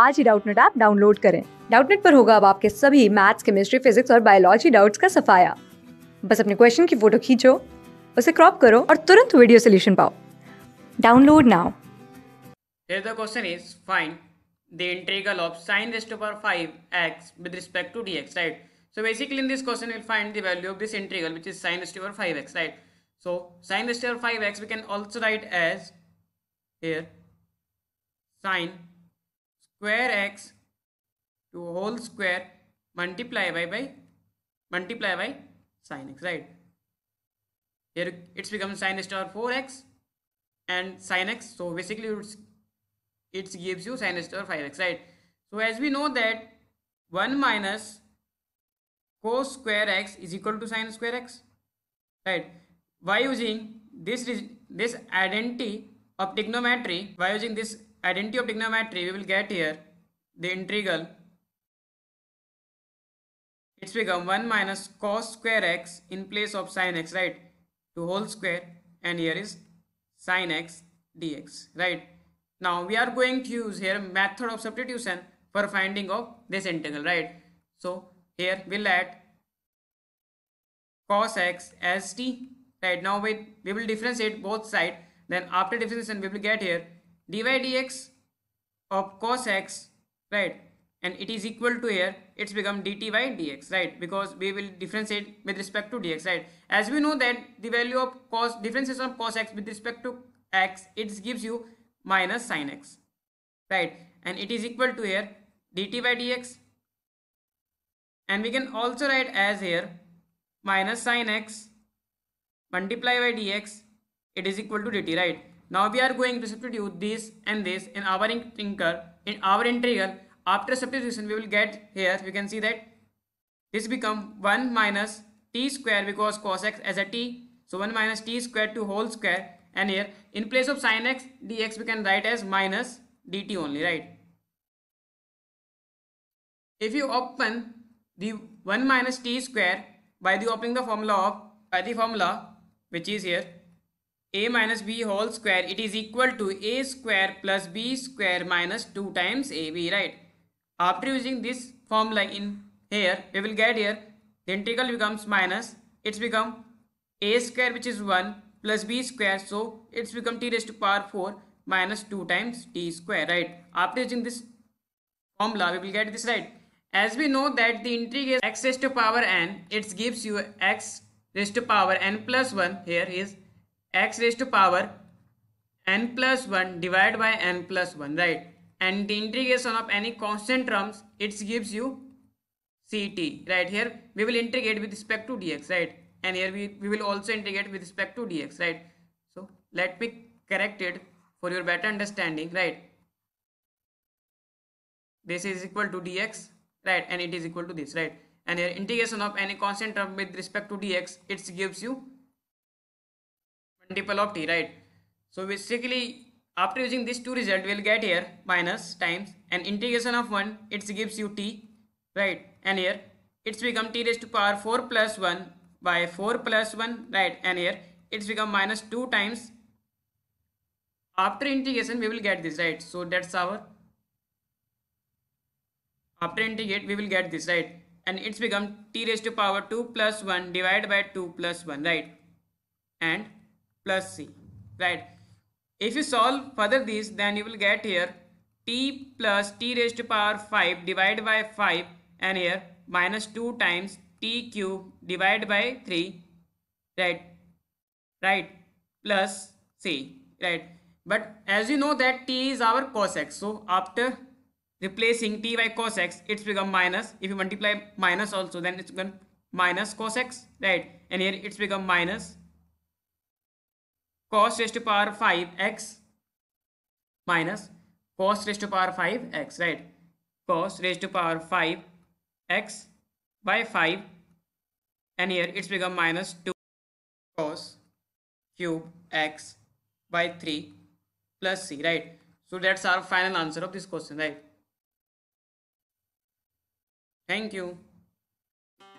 आज ही Doubtnut app download करें डाउटनेट पर होगा अब आपके सभी मैथ्स केमिस्ट्री फिजिक्स और बायोलॉजी डाउट्स का सफाया बस अपने क्वेश्चन की फोटो खींचो उसे क्रॉप करो और तुरंत वीडियो सोल्यूशन पाओ download now the question is find the integral of sine raised to power 5 x with respect to dx right so basically in this question we'll find the value of this integral which is sine raised to power 5 x right so sine raised to power 5 x we can also write as here sine square x to whole square multiply by by multiply by sine x right here it's become sine star 4x and sine x so basically it's it gives you sine star 5x right so as we know that 1 minus cos square x is equal to sine square x right by using this this identity of trigonometry by using this identity of trigonometry we will get here the integral it's become 1 minus cos square x in place of sine x right to whole square and here is sine x dx right now we are going to use here method of substitution for finding of this integral right so here we'll add cos x as t right now we, we will differentiate both side then after differentiation we will get here dy dx of cos x right and it is equal to here it's become dt by dx right because we will differentiate with respect to dx right as we know that the value of cos differentiation of cos x with respect to x it gives you minus sin x right and it is equal to here dt by dx and we can also write as here minus sin x multiply by dx it is equal to dt right now we are going to substitute this and this in our integral. In our integral, after substitution, we will get here. We can see that this become 1 minus t square because cos x as a t. So 1 minus t square to whole square. And here, in place of sin x, dx we can write as minus dt only, right? If you open the 1 minus t square by the opening the formula of by the formula which is here a minus b whole square it is equal to a square plus b square minus 2 times ab right after using this formula in here we will get here the integral becomes minus it's become a square which is 1 plus b square so it's become t raised to power 4 minus 2 times t square right after using this formula we will get this right as we know that the integral is x raised to power n it gives you x raised to power n plus 1 here is x raised to power n plus 1 divided by n plus 1 right and the integration of any constant terms it gives you ct right here we will integrate with respect to dx right and here we, we will also integrate with respect to dx right so let me correct it for your better understanding right this is equal to dx right and it is equal to this right and here integration of any constant term with respect to dx it gives you multiple of t right so basically after using these two result we'll get here minus times an integration of 1 it gives you t right and here it's become t raised to power 4 plus 1 by 4 plus 1 right and here it's become minus 2 times after integration we will get this right so that's our after integrate we will get this right and it's become t raised to power 2 plus 1 divided by 2 plus 1 right and plus c right if you solve further this then you will get here t plus t raised to power 5 divided by 5 and here minus 2 times t cube divided by 3 right right plus c right but as you know that t is our cos x so after replacing t by cos x it's become minus if you multiply minus also then it's become minus cos x right and here it's become minus cos raised to power 5 x minus cos raised to power 5 x right cos raised to power 5 x by 5 and here it's become minus 2 cos cube x by 3 plus c right so that's our final answer of this question right thank you